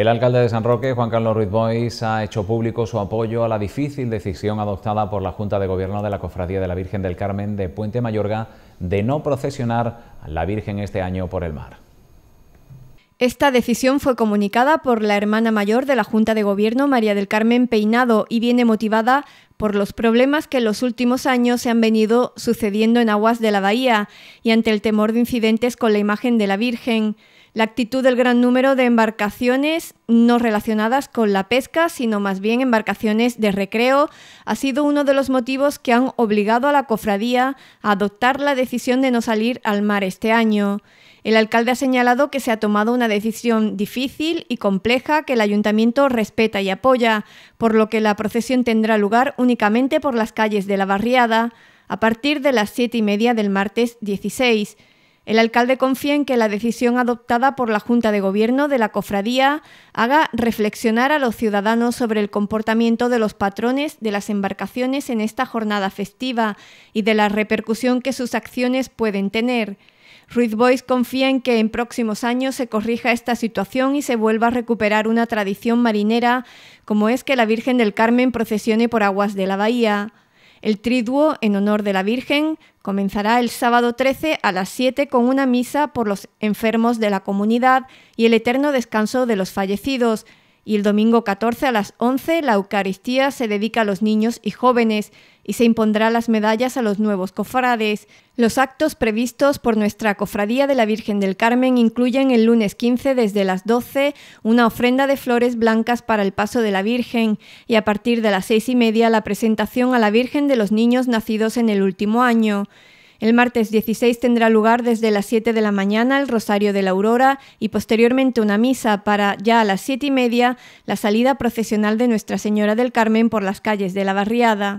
El alcalde de San Roque, Juan Carlos Ruiz Bois, ha hecho público su apoyo a la difícil decisión adoptada por la Junta de Gobierno de la Cofradía de la Virgen del Carmen de Puente Mayorga de no procesionar a la Virgen este año por el mar. Esta decisión fue comunicada por la hermana mayor de la Junta de Gobierno, María del Carmen Peinado, y viene motivada por los problemas que en los últimos años se han venido sucediendo en aguas de la bahía y ante el temor de incidentes con la imagen de la Virgen la actitud del gran número de embarcaciones no relacionadas con la pesca, sino más bien embarcaciones de recreo, ha sido uno de los motivos que han obligado a la cofradía a adoptar la decisión de no salir al mar este año. El alcalde ha señalado que se ha tomado una decisión difícil y compleja que el ayuntamiento respeta y apoya, por lo que la procesión tendrá lugar únicamente por las calles de la barriada a partir de las siete y media del martes 16. El alcalde confía en que la decisión adoptada por la Junta de Gobierno de la Cofradía haga reflexionar a los ciudadanos sobre el comportamiento de los patrones de las embarcaciones en esta jornada festiva y de la repercusión que sus acciones pueden tener. Ruiz Boix confía en que en próximos años se corrija esta situación y se vuelva a recuperar una tradición marinera como es que la Virgen del Carmen procesione por aguas de la bahía. El triduo en honor de la Virgen comenzará el sábado 13 a las 7 con una misa por los enfermos de la comunidad y el eterno descanso de los fallecidos, y el domingo 14 a las 11 la Eucaristía se dedica a los niños y jóvenes y se impondrá las medallas a los nuevos cofrades. Los actos previstos por nuestra Cofradía de la Virgen del Carmen incluyen el lunes 15 desde las 12 una ofrenda de flores blancas para el paso de la Virgen y a partir de las seis y media la presentación a la Virgen de los niños nacidos en el último año. El martes 16 tendrá lugar desde las 7 de la mañana el Rosario de la Aurora y posteriormente una misa para ya a las 7 y media la salida procesional de Nuestra Señora del Carmen por las calles de la barriada.